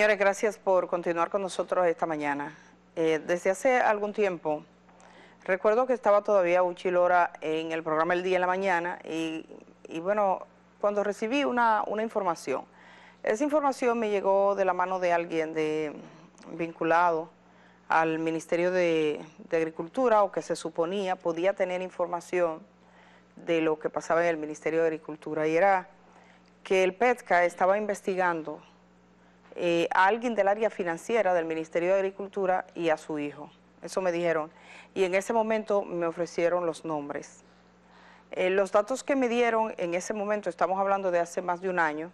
Señores, gracias por continuar con nosotros esta mañana. Eh, desde hace algún tiempo, recuerdo que estaba todavía Uchi Lora en el programa El Día en la Mañana y, bueno, cuando recibí una, información, esa información me llegó de la mano de alguien de, vinculado al Ministerio de, de Agricultura o que se suponía podía tener información de lo que pasaba en el Ministerio de Agricultura y era que el PETCA estaba investigando eh, a alguien del área financiera del Ministerio de Agricultura y a su hijo. Eso me dijeron. Y en ese momento me ofrecieron los nombres. Eh, los datos que me dieron en ese momento, estamos hablando de hace más de un año,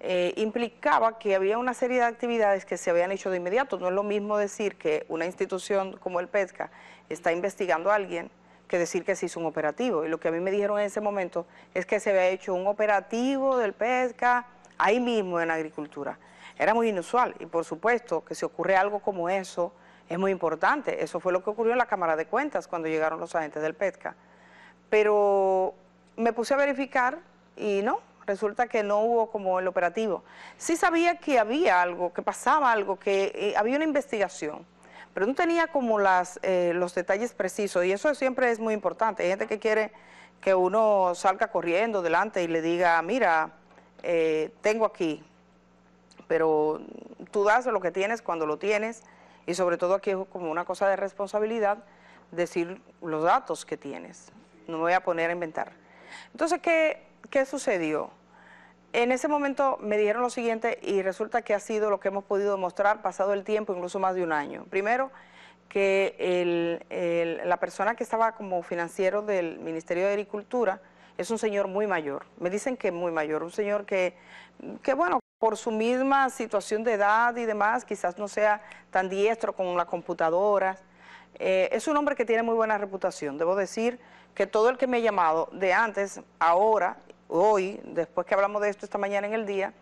eh, implicaba que había una serie de actividades que se habían hecho de inmediato. No es lo mismo decir que una institución como el PESCA está investigando a alguien que decir que se hizo un operativo. Y lo que a mí me dijeron en ese momento es que se había hecho un operativo del PESCA ahí mismo en agricultura. Era muy inusual y por supuesto que si ocurre algo como eso, es muy importante. Eso fue lo que ocurrió en la Cámara de Cuentas cuando llegaron los agentes del PETCA. Pero me puse a verificar y no, resulta que no hubo como el operativo. Sí sabía que había algo, que pasaba algo, que eh, había una investigación, pero no tenía como las, eh, los detalles precisos y eso siempre es muy importante. Hay gente que quiere que uno salga corriendo delante y le diga, mira, eh, tengo aquí pero tú das lo que tienes cuando lo tienes y sobre todo aquí es como una cosa de responsabilidad decir los datos que tienes. No me voy a poner a inventar. Entonces, ¿qué, qué sucedió? En ese momento me dijeron lo siguiente y resulta que ha sido lo que hemos podido demostrar pasado el tiempo, incluso más de un año. Primero, que la persona que estaba como financiero del Ministerio de Agricultura es un señor muy mayor. Me dicen que muy mayor, un señor que, que bueno, por su misma situación de edad y demás, quizás no sea tan diestro con la computadoras. Eh, es un hombre que tiene muy buena reputación. Debo decir que todo el que me ha llamado de antes, ahora, hoy, después que hablamos de esto esta mañana en el día,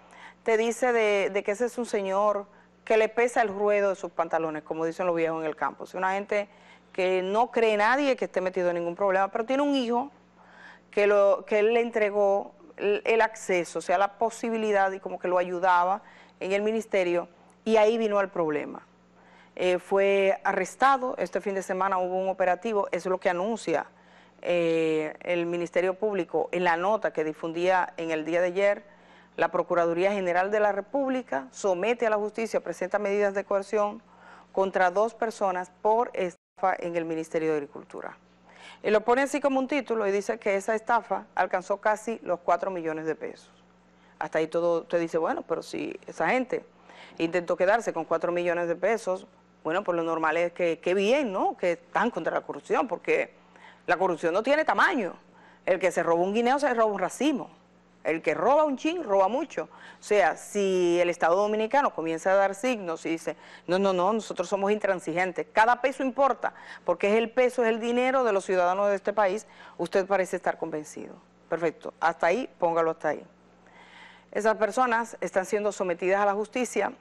te dice de, que ese es un señor que le pesa el ruedo de sus pantalones, como dicen los viejos en el campo. Es una gente que no cree nadie que esté metido en ningún problema, pero tiene un hijo que, lo, que él le entregó el, acceso, o sea, la posibilidad y como que lo ayudaba en el ministerio y ahí vino el problema. Eh, fue arrestado, este fin de semana hubo un operativo, eso es lo que anuncia eh, el Ministerio Público en la nota que difundía en el día de ayer, la Procuraduría General de la República somete a la justicia, presenta medidas de coerción contra dos personas por estafa en el Ministerio de Agricultura. Y lo pone así como un título y dice que esa estafa alcanzó casi los 4 millones de pesos. Hasta ahí todo, usted dice, bueno, pero si esa gente intentó quedarse con 4 millones de pesos, bueno, pues lo normal es que, que bien, ¿no? Que están contra la corrupción, porque la corrupción no tiene tamaño. El que se robó un guineo se robó un racimo. El que roba un chin, roba mucho. O sea, si el Estado Dominicano comienza a dar signos y dice, no, no, no, nosotros somos intransigentes, cada peso importa, porque es el peso, es el dinero de los ciudadanos de este país, usted parece estar convencido. Perfecto, hasta ahí, póngalo hasta ahí. Esas personas están siendo sometidas a la justicia.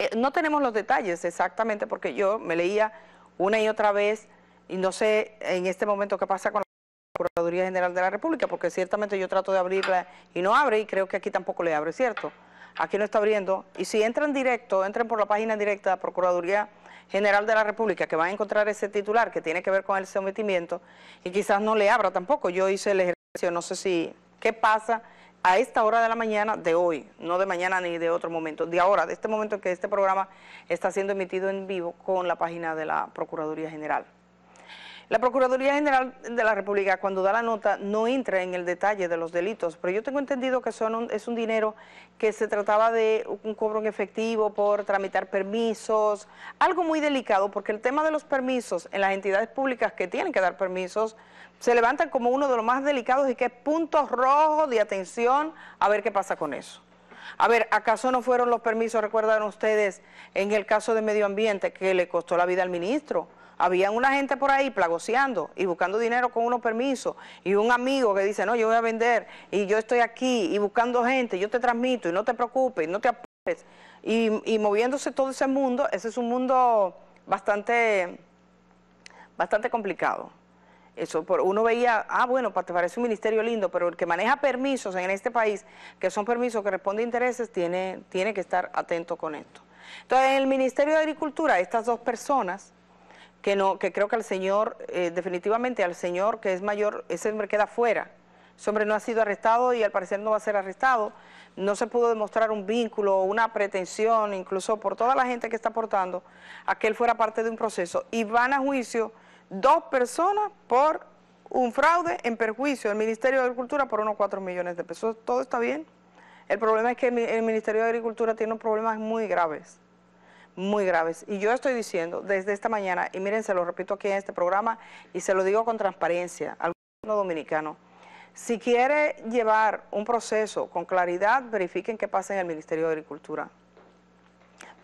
Eh, no tenemos los detalles exactamente, porque yo me leía una y otra vez, y no sé en este momento qué pasa con Procuraduría General de la República, porque ciertamente yo trato de abrirla y no abre, y creo que aquí tampoco le abre, ¿cierto? Aquí no está abriendo. Y si entran directo, entren por la página directa de la Procuraduría General de la República, que van a encontrar ese titular que tiene que ver con el sometimiento, y quizás no le abra tampoco. Yo hice el ejercicio, no sé si, ¿qué pasa a esta hora de la mañana de hoy? No de mañana ni de otro momento, de ahora, de este momento en que este programa está siendo emitido en vivo con la página de la Procuraduría General. La Procuraduría General de la República, cuando da la nota, no entra en el detalle de los delitos, pero yo tengo entendido que son es un dinero que se trataba de un cobro en efectivo por tramitar permisos, algo muy delicado, porque el tema de los permisos en las entidades públicas que tienen que dar permisos se levantan como uno de los más delicados y que es punto rojo de atención, a ver qué pasa con eso. A ver, ¿acaso no fueron los permisos, recuerdan ustedes, en el caso de medio ambiente, que le costó la vida al ministro? había una gente por ahí plagociando y buscando dinero con unos permisos y un amigo que dice, no, yo voy a vender y yo estoy aquí y buscando gente, yo te transmito y no te preocupes, no te apures. Y, moviéndose todo ese mundo, ese es un mundo bastante, bastante complicado. Eso por, uno veía, ah, bueno, te parece un ministerio lindo, pero el que maneja permisos en este país, que son permisos que responden a intereses, tiene, tiene que estar atento con esto. Entonces, en el Ministerio de Agricultura, estas dos personas que no, que creo que al señor, eh, definitivamente al señor que es mayor, ese hombre queda fuera. Ese hombre no ha sido arrestado y al parecer no va a ser arrestado. No se pudo demostrar un vínculo, una pretensión, incluso por toda la gente que está aportando, a que él fuera parte de un proceso. Y van a juicio dos personas por un fraude en perjuicio del Ministerio de Agricultura por unos cuatro millones de pesos. ¿Todo está bien? El problema es que el Ministerio de Agricultura tiene problemas muy graves muy graves. Y yo estoy diciendo desde esta mañana, y miren, se lo repito aquí en este programa y se lo digo con transparencia al gobierno dominicano, si quiere llevar un proceso con claridad, verifiquen qué pasa en el Ministerio de Agricultura.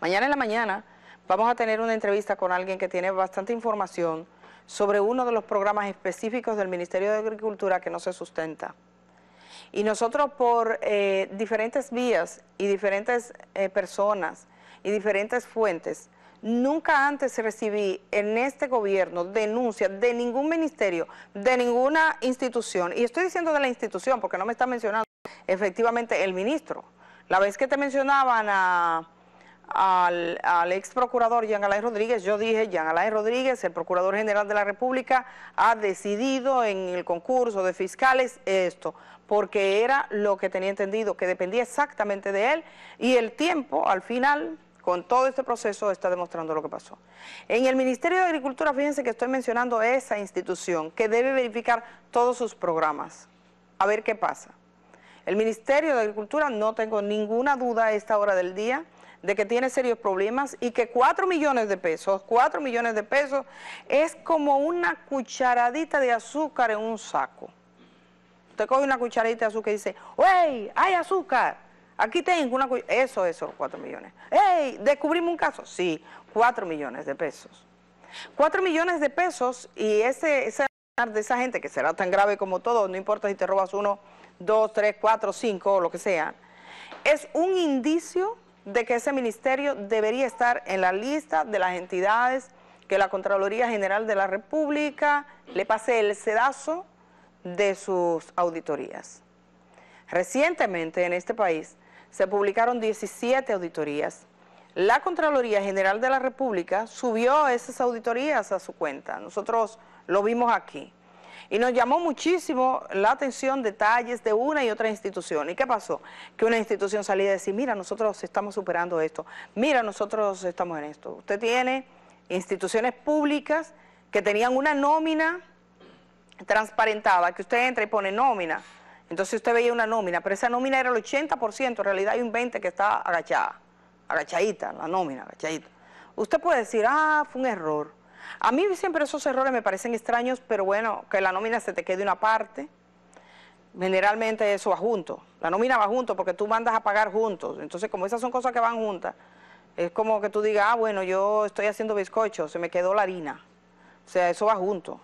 Mañana en la mañana vamos a tener una entrevista con alguien que tiene bastante información sobre uno de los programas específicos del Ministerio de Agricultura que no se sustenta. Y nosotros por eh, diferentes vías y diferentes eh, personas, y diferentes fuentes, nunca antes recibí en este gobierno denuncia de ningún ministerio, de ninguna institución, y estoy diciendo de la institución porque no me está mencionando efectivamente el ministro. La vez que te mencionaban al, al, ex procurador Jean Alain Rodríguez, yo dije, Jean Alain Rodríguez, el procurador general de la República, ha decidido en el concurso de fiscales esto, porque era lo que tenía entendido, que dependía exactamente de él, y el tiempo, al final, con todo este proceso está demostrando lo que pasó. En el Ministerio de Agricultura, fíjense que estoy mencionando esa institución que debe verificar todos sus programas, a ver qué pasa. El Ministerio de Agricultura, no tengo ninguna duda a esta hora del día, de que tiene serios problemas y que 4 millones de pesos, 4 millones de pesos es como una cucharadita de azúcar en un saco. Usted coge una cucharadita de azúcar y dice, ¡Wey! ¡Hay azúcar! Aquí tengo una... Eso, eso, cuatro millones. ¡Ey! ¿Descubrimos un caso? Sí, 4 millones de pesos. 4 millones de pesos y ese, de esa gente, que será tan grave como todo, no importa si te robas uno, dos, tres, cuatro, cinco, o lo que sea, es un indicio de que ese ministerio debería estar en la lista de las entidades que la Contraloría General de la República le pase el sedazo de sus auditorías. Recientemente en este país se publicaron 17 auditorías. La Contraloría General de la República subió esas auditorías a su cuenta. Nosotros lo vimos aquí. Y nos llamó muchísimo la atención detalles de una y otra institución. ¿Y qué pasó? Que una institución salía y decía, mira, nosotros estamos superando esto, mira, nosotros estamos en esto. Usted tiene instituciones públicas que tenían una nómina transparentada, que usted entra y pone nómina, entonces usted veía una nómina, pero esa nómina era el 80%, en realidad hay un 20% que está agachada, agachadita, la nómina, agachadita. Usted puede decir, ah, fue un error. A mí siempre esos errores me parecen extraños, pero bueno, que la nómina se te quede una parte, generalmente eso va junto. La nómina va junto porque tú mandas a pagar juntos. Entonces, como esas son cosas que van juntas, es como que tú digas, ah, bueno, yo estoy haciendo bizcocho, se me quedó la harina. O sea, eso va junto.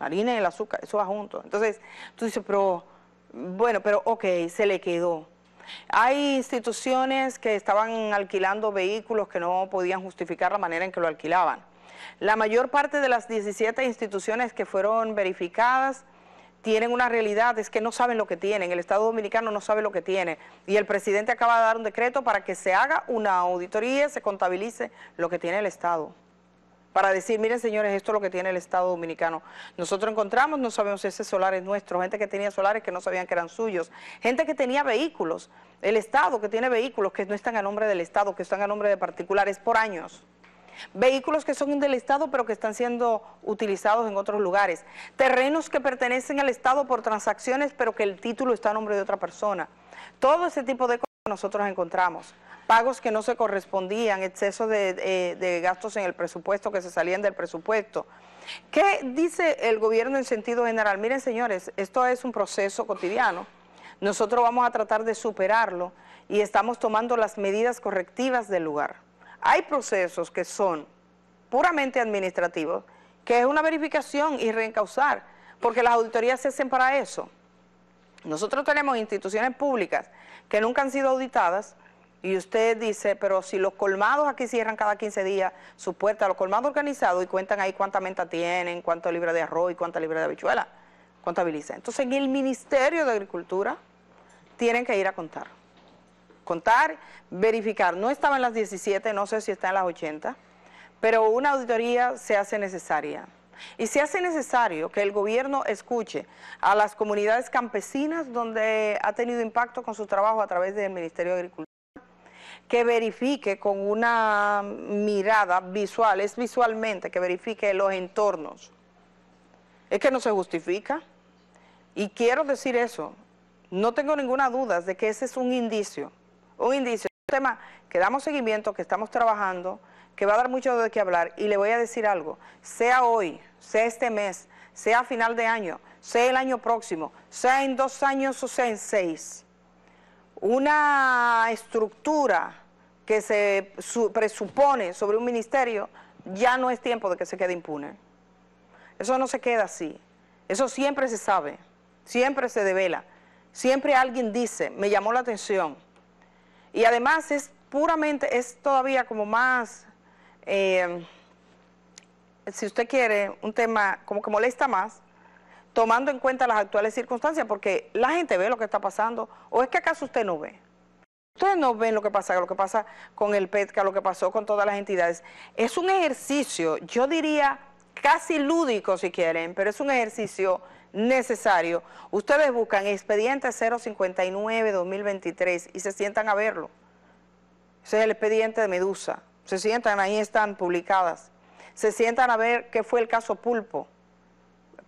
La harina y el azúcar, eso va junto. Entonces, tú dices, pero bueno, pero ok, se le quedó. Hay instituciones que estaban alquilando vehículos que no podían justificar la manera en que lo alquilaban. La mayor parte de las 17 instituciones que fueron verificadas tienen una realidad, es que no saben lo que tienen, el Estado Dominicano no sabe lo que tiene. Y el presidente acaba de dar un decreto para que se haga una auditoría, se contabilice lo que tiene el Estado para decir, miren señores, esto es lo que tiene el Estado Dominicano. Nosotros encontramos, no sabemos si ese solar es nuestro, gente que tenía solares que no sabían que eran suyos, gente que tenía vehículos, el Estado que tiene vehículos que no están a nombre del Estado, que están a nombre de particulares por años. Vehículos que son del Estado pero que están siendo utilizados en otros lugares. Terrenos que pertenecen al Estado por transacciones pero que el título está a nombre de otra persona. Todo ese tipo de cosas nosotros encontramos pagos que no se correspondían, exceso eh, de, gastos en el presupuesto que se salían del presupuesto. ¿Qué dice el gobierno en sentido general? Miren, señores, esto es un proceso cotidiano. Nosotros vamos a tratar de superarlo y estamos tomando las medidas correctivas del lugar. Hay procesos que son puramente administrativos, que es una verificación y reencauzar, porque las auditorías se hacen para eso. Nosotros tenemos instituciones públicas que nunca han sido auditadas, y usted dice, pero si los colmados aquí cierran cada 15 días su puerta, los colmados organizados y cuentan ahí cuánta menta tienen, cuánta libra de arroz y cuánta libra de habichuela, contabiliza. Entonces en el Ministerio de Agricultura tienen que ir a contar. Contar, verificar. No estaba en las 17, no sé si está en las 80, pero una auditoría se hace necesaria. Y se hace necesario que el gobierno escuche a las comunidades campesinas donde ha tenido impacto con su trabajo a través del Ministerio de Agricultura que verifique con una mirada visual, es visualmente que verifique los entornos. Es que no se justifica. Y quiero decir eso, no tengo ninguna duda de que ese es un indicio, un indicio, un tema que damos seguimiento, que estamos trabajando, que va a dar mucho de qué hablar. Y le voy a decir algo, sea hoy, sea este mes, sea final de año, sea el año próximo, sea en dos años o sea en seis, una estructura que se presupone sobre un ministerio, ya no es tiempo de que se quede impune. Eso no se queda así. Eso siempre se sabe, siempre se devela. Siempre alguien dice, me llamó la atención. Y además es puramente, es todavía como más, eh, si usted quiere, un tema como que molesta más, tomando en cuenta las actuales circunstancias, porque la gente ve lo que está pasando, o es que acaso usted no ve. Ustedes no ven lo que pasa, lo que pasa con el PETCA, lo que pasó con todas las entidades. Es un ejercicio, yo diría casi lúdico si quieren, pero es un ejercicio necesario. Ustedes buscan expediente 059-2023 y se sientan a verlo. Ese es el expediente de Medusa. Se sientan, ahí están publicadas. Se sientan a ver qué fue el caso Pulpo.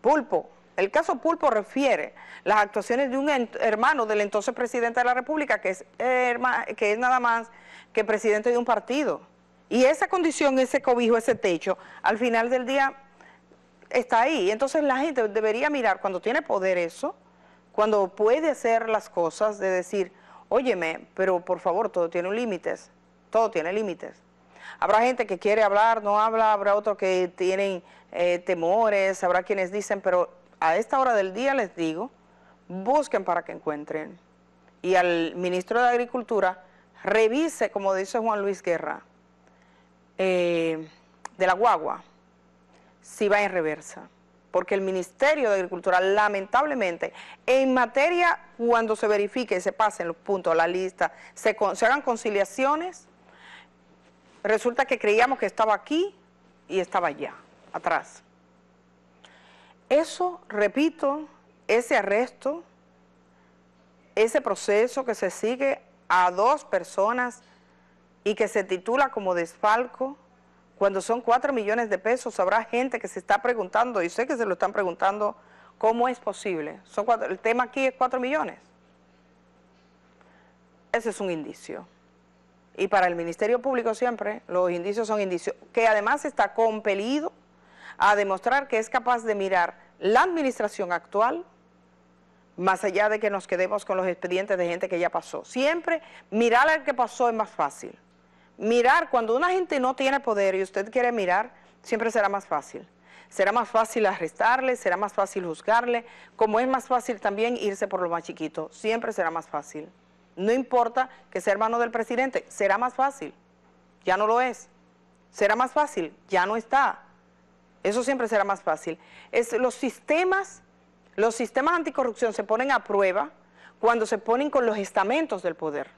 Pulpo, el caso Pulpo refiere las actuaciones de un hermano del entonces presidente de la República, que es, que es nada más que presidente de un partido. Y esa condición, ese cobijo, ese techo, al final del día está ahí. Entonces la gente debería mirar cuando tiene poder eso, cuando puede hacer las cosas, de decir, óyeme, pero por favor, todo tiene límites, todo tiene límites. Habrá gente que quiere hablar, no habla, habrá otro que tienen eh, temores, habrá quienes dicen, pero a esta hora del día les digo, busquen para que encuentren. Y al ministro de Agricultura, revise, como dice Juan Luis Guerra, eh, de la guagua, si va en reversa. Porque el Ministerio de Agricultura, lamentablemente, en materia, cuando se verifique, se pasen los puntos, la lista, se hagan conciliaciones, resulta que creíamos que estaba aquí y estaba allá, atrás. Eso, repito, ese arresto, ese proceso que se sigue a dos personas y que se titula como desfalco, cuando son cuatro millones de pesos, habrá gente que se está preguntando, y sé que se lo están preguntando, ¿cómo es posible? Son el tema aquí es cuatro millones. Ese es un indicio. Y para el Ministerio Público siempre, los indicios son indicios, que además está compelido a demostrar que es capaz de mirar la administración actual, más allá de que nos quedemos con los expedientes de gente que ya pasó. Siempre mirar al que pasó es más fácil. Mirar, cuando una gente no tiene poder y usted quiere mirar, siempre será más fácil. Será más fácil arrestarle, será más fácil juzgarle, como es más fácil también irse por lo más chiquito. Siempre será más fácil. No importa que sea hermano del presidente, será más fácil. Ya no lo es. Será más fácil, ya no está. Eso siempre será más fácil. Es los sistemas, los sistemas anticorrupción se ponen a prueba cuando se ponen con los estamentos del poder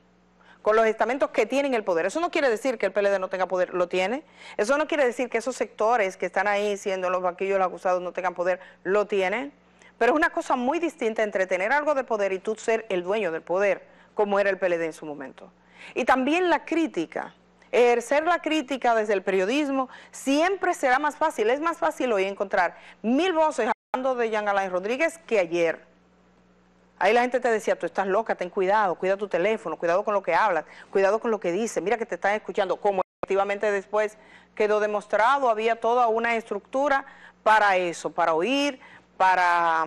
con los estamentos que tienen el poder. Eso no quiere decir que el PLD no tenga poder, lo tiene. Eso no quiere decir que esos sectores que están ahí siendo los banquillos los acusados, no tengan poder, lo tienen. Pero es una cosa muy distinta entre tener algo de poder y tú ser el dueño del poder, como era el PLD en su momento. Y también la crítica ejercer la crítica desde el periodismo siempre será más fácil. Es más fácil hoy encontrar mil voces hablando de Jean Alain Rodríguez que ayer. Ahí la gente te decía, tú estás loca, ten cuidado, cuida tu teléfono, cuidado con lo que hablas, cuidado con lo que dices, mira que te están escuchando. Como efectivamente después quedó demostrado, había toda una estructura para eso, para oír, para,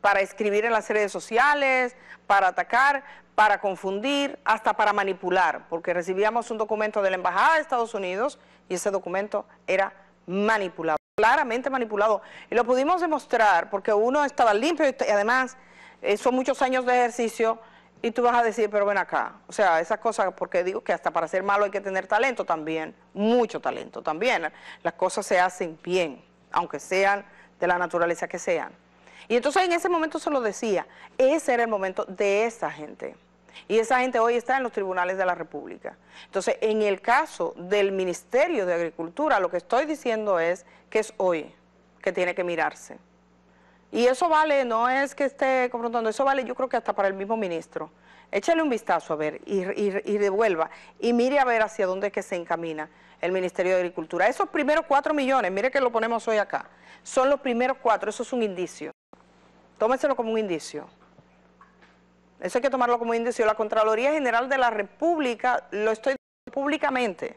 para escribir en las redes sociales, para atacar, para confundir, hasta para manipular, porque recibíamos un documento de la Embajada de Estados Unidos y ese documento era manipulado, claramente manipulado. Y lo pudimos demostrar porque uno estaba limpio y, además eh, son muchos años de ejercicio y tú vas a decir, pero ven acá. O sea, esas cosas, porque digo que hasta para ser malo hay que tener talento también, mucho talento también. Las cosas se hacen bien, aunque sean de la naturaleza que sean. Y entonces en ese momento se lo decía, ese era el momento de esa gente. Y esa gente hoy está en los tribunales de la República. Entonces, en el caso del Ministerio de Agricultura, lo que estoy diciendo es que es hoy que tiene que mirarse. Y eso vale, no es que esté confrontando, eso vale yo creo que hasta para el mismo ministro. Échale un vistazo a ver y, devuelva y mire a ver hacia dónde es que se encamina el Ministerio de Agricultura. Esos primeros cuatro millones, mire que lo ponemos hoy acá, son los primeros cuatro, eso es un indicio. Tómenselo como un indicio. Eso hay que tomarlo como indicio. La Contraloría General de la República, lo estoy diciendo públicamente,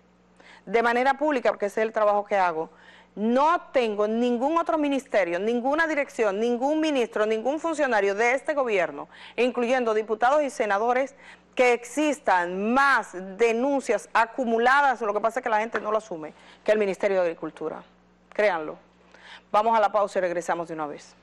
de manera pública, porque ese es el trabajo que hago. No tengo ningún otro ministerio, ninguna dirección, ningún ministro, ningún funcionario de este gobierno, incluyendo diputados y senadores, que existan más denuncias acumuladas, lo que pasa es que la gente no lo asume, que el Ministerio de Agricultura. Créanlo. Vamos a la pausa y regresamos de una vez.